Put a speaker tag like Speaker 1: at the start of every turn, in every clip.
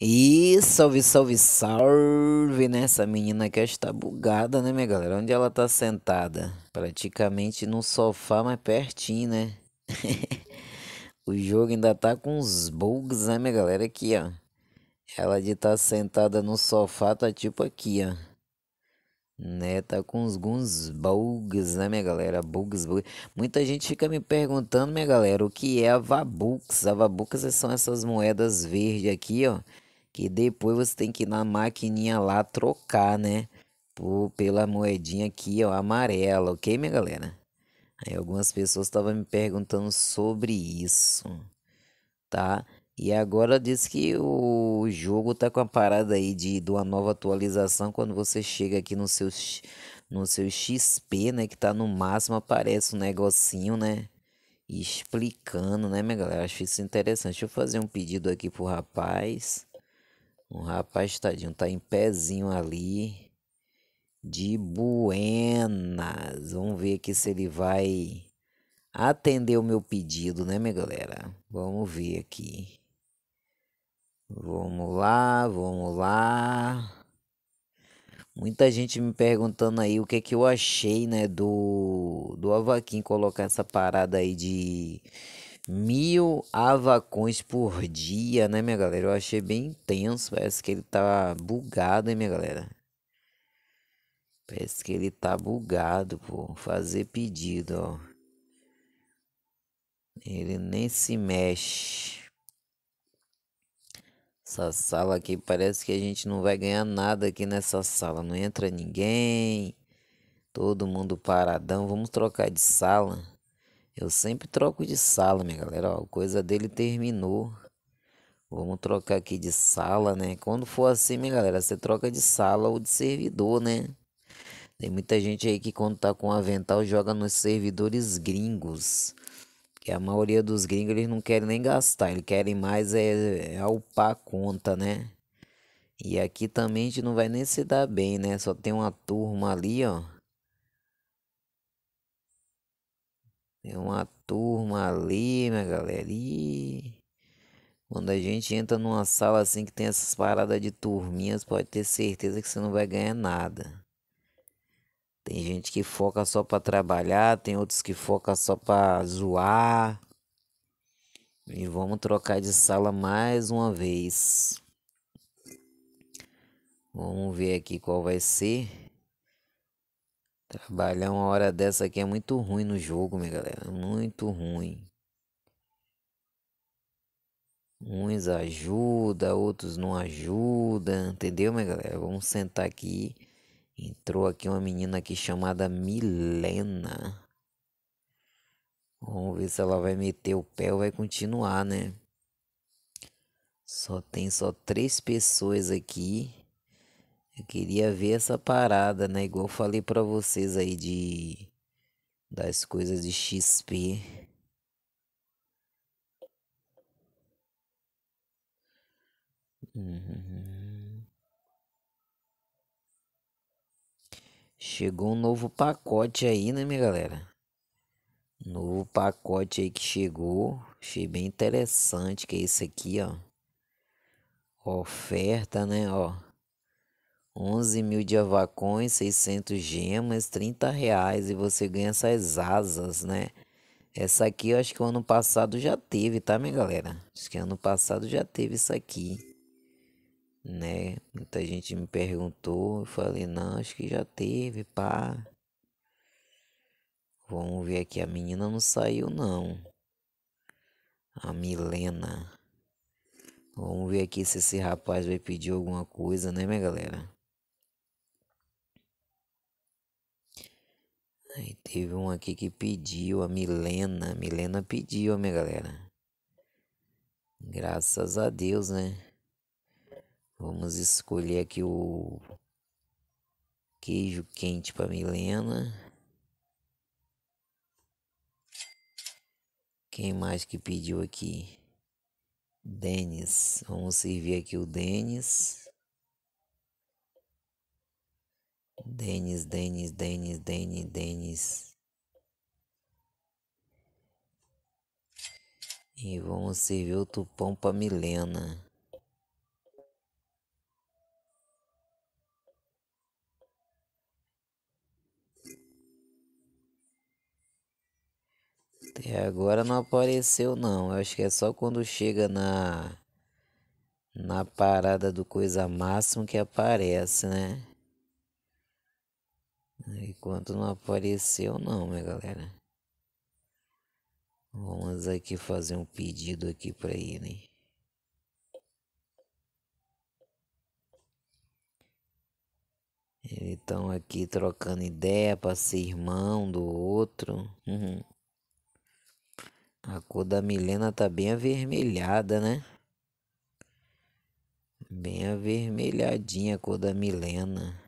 Speaker 1: E salve, salve, salve nessa menina que está bugada, né, minha galera? Onde ela tá sentada? Praticamente no sofá, mas pertinho, né? o jogo ainda tá com uns bugs, né, minha galera? Aqui, ó. Ela de estar tá sentada no sofá tá tipo aqui, ó. Né, tá com alguns bugs, né, minha galera? Bugs, bugs. Muita gente fica me perguntando, minha galera, o que é a Vabux? A Vabux são essas moedas verdes aqui, ó que depois você tem que ir na maquininha lá trocar, né? Por, pela moedinha aqui, ó, amarela, ok, minha galera? Aí algumas pessoas estavam me perguntando sobre isso, tá? E agora diz que o jogo tá com a parada aí de, de uma nova atualização. Quando você chega aqui no seu, no seu XP, né? Que tá no máximo, aparece um negocinho, né? explicando, né, minha galera? Acho isso interessante. Deixa eu fazer um pedido aqui pro rapaz. O rapaz tadinho tá em pezinho ali. De buenas. Vamos ver aqui se ele vai atender o meu pedido, né, minha galera? Vamos ver aqui. Vamos lá, vamos lá. Muita gente me perguntando aí o que é que eu achei, né, do do Avaquim colocar essa parada aí de mil avacões por dia, né, minha galera? Eu achei bem intenso. Parece que ele tá bugado, hein, minha galera? Parece que ele tá bugado, pô. Fazer pedido, ó. Ele nem se mexe. Essa sala aqui parece que a gente não vai ganhar nada aqui nessa sala. Não entra ninguém. Todo mundo paradão. Vamos trocar de sala. Eu sempre troco de sala, minha galera. Ó, coisa dele terminou. Vamos trocar aqui de sala, né? Quando for assim, minha galera, você troca de sala ou de servidor, né? Tem muita gente aí que quando tá com avental joga nos servidores gringos. Que a maioria dos gringos eles não querem nem gastar, eles querem mais é, é upar a conta, né? E aqui também a gente não vai nem se dar bem, né? Só tem uma turma ali, ó. Tem uma turma ali, minha galera. E quando a gente entra numa sala assim que tem essas paradas de turminhas, pode ter certeza que você não vai ganhar nada. Tem gente que foca só para trabalhar, tem outros que foca só para zoar. E vamos trocar de sala mais uma vez. Vamos ver aqui qual vai ser. Trabalhar uma hora dessa aqui é muito ruim no jogo, minha galera. Muito ruim. Uns ajuda, outros não ajuda, entendeu, minha galera? Vamos sentar aqui. Entrou aqui uma menina aqui chamada Milena. Vamos ver se ela vai meter o pé ou vai continuar, né? Só tem só três pessoas aqui. Eu queria ver essa parada, né? Igual eu falei para vocês aí de das coisas de XP. Chegou um novo pacote aí, né, minha galera? Novo pacote aí que chegou. Achei bem interessante que é esse aqui, ó. Oferta, né, ó. 11 mil de avacões, 600 gemas, 30 reais e você ganha essas asas, né? Essa aqui eu acho que o ano passado já teve, tá, minha galera? Acho que ano passado já teve isso aqui, né? Muita gente me perguntou, eu falei, não, acho que já teve, pá. Vamos ver aqui, a menina não saiu, não. A Milena. Vamos ver aqui se esse rapaz vai pedir alguma coisa, né, minha galera? Aí teve um aqui que pediu, a Milena. Milena pediu, minha galera. Graças a Deus, né? Vamos escolher aqui o queijo quente para Milena. Quem mais que pediu aqui? Denis. Vamos servir aqui o Denis. Denis, Denis, Denis, Denis, Denis. E vamos servir o tupão para Milena. Até agora não apareceu não. Eu acho que é só quando chega na na parada do coisa máximo que aparece, né? Enquanto não apareceu não, minha galera. Vamos aqui fazer um pedido aqui para ele. Eles estão tá aqui trocando ideia para ser irmão do outro. Uhum. A cor da Milena tá bem avermelhada, né? Bem avermelhadinha a cor da Milena.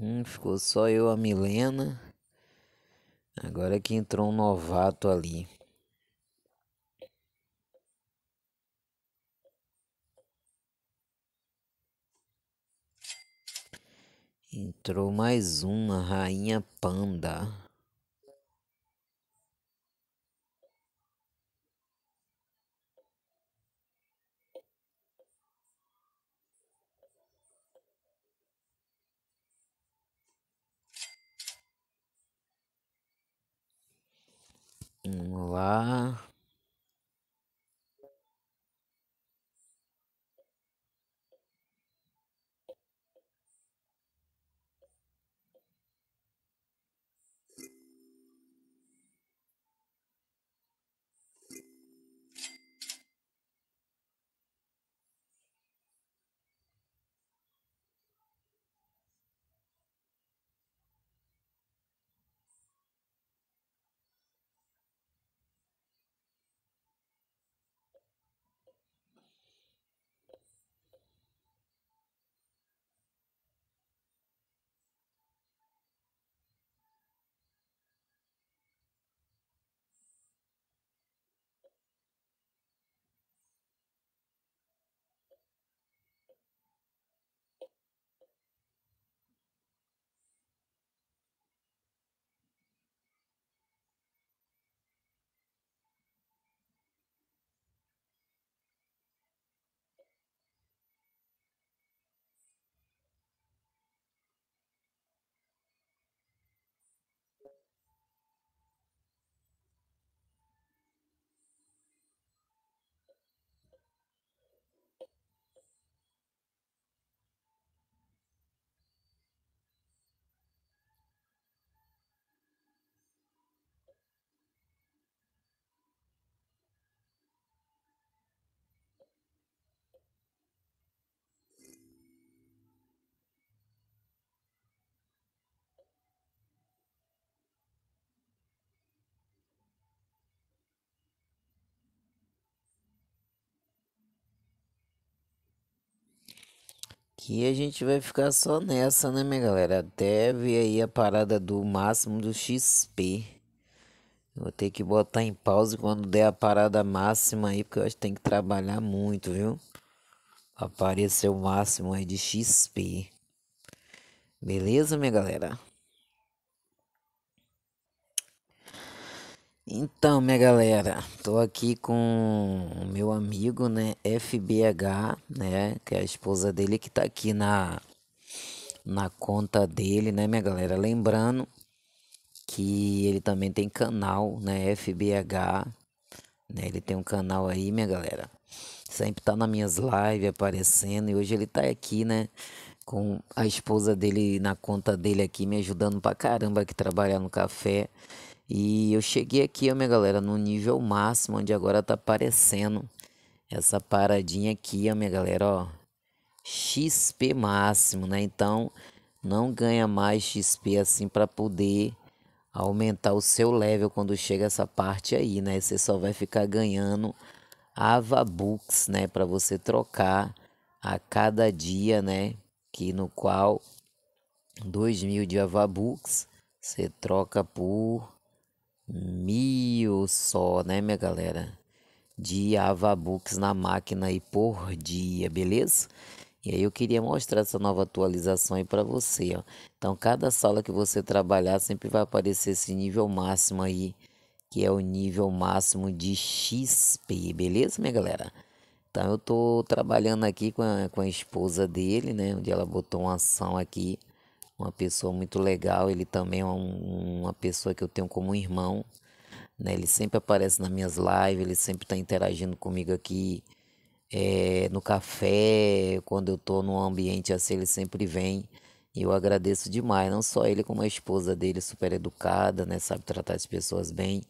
Speaker 1: Hum, ficou só eu a Milena. Agora é que entrou um novato ali. Entrou mais uma rainha panda. Vamos lá. aqui a gente vai ficar só nessa, né, minha galera? Até ver aí a parada do máximo do XP. Vou ter que botar em pausa quando der a parada máxima aí, porque eu acho que tem que trabalhar muito, viu? Aparecer o máximo aí de XP. Beleza, minha galera? Então, minha galera, tô aqui com o meu amigo, né, FBH, né, que é a esposa dele que tá aqui na na conta dele, né, minha galera, lembrando que ele também tem canal, né, FBH, né, ele tem um canal aí, minha galera. Sempre tá nas minhas lives aparecendo e hoje ele tá aqui, né, com a esposa dele na conta dele aqui me ajudando pra caramba que trabalhar no café. E eu cheguei aqui, minha galera, no nível máximo, onde agora tá aparecendo essa paradinha aqui, ó, minha galera, ó. XP máximo, né? Então, não ganha mais XP assim para poder aumentar o seu level quando chega essa parte aí, né? Você só vai ficar ganhando avabooks, né, para você trocar a cada dia, né, que no qual 2 mil de avabooks você troca por mil só, né, minha galera? De Avabooks na máquina aí por dia, beleza? E aí eu queria mostrar essa nova atualização aí para você, ó. Então, cada sala que você trabalhar sempre vai aparecer esse nível máximo aí, que é o nível máximo de XP, beleza, minha galera? Então, eu tô trabalhando aqui com a, com a esposa dele, né, onde ela botou uma ação aqui uma pessoa muito legal. Ele também é um, uma pessoa que eu tenho como irmão. Né? Ele sempre aparece nas minhas lives, ele sempre está interagindo comigo aqui é, no café, quando eu estou num ambiente assim, ele sempre vem. E eu agradeço demais, não só ele, como a esposa dele, super educada, né? Sabe tratar as pessoas bem.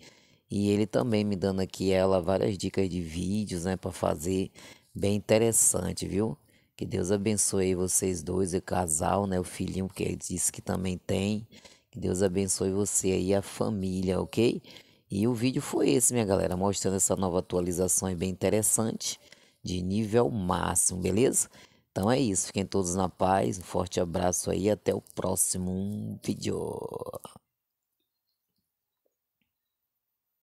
Speaker 1: E ele também me dando aqui ela várias dicas de vídeos, né, para fazer bem interessante, viu? Que Deus abençoe vocês dois, o casal, né? O filhinho que ele disse que também tem. Que Deus abençoe você aí, a família, ok? E o vídeo foi esse, minha galera, mostrando essa nova atualização aí bem interessante, de nível máximo, beleza? Então é isso, fiquem todos na paz, um forte abraço aí, até o próximo vídeo.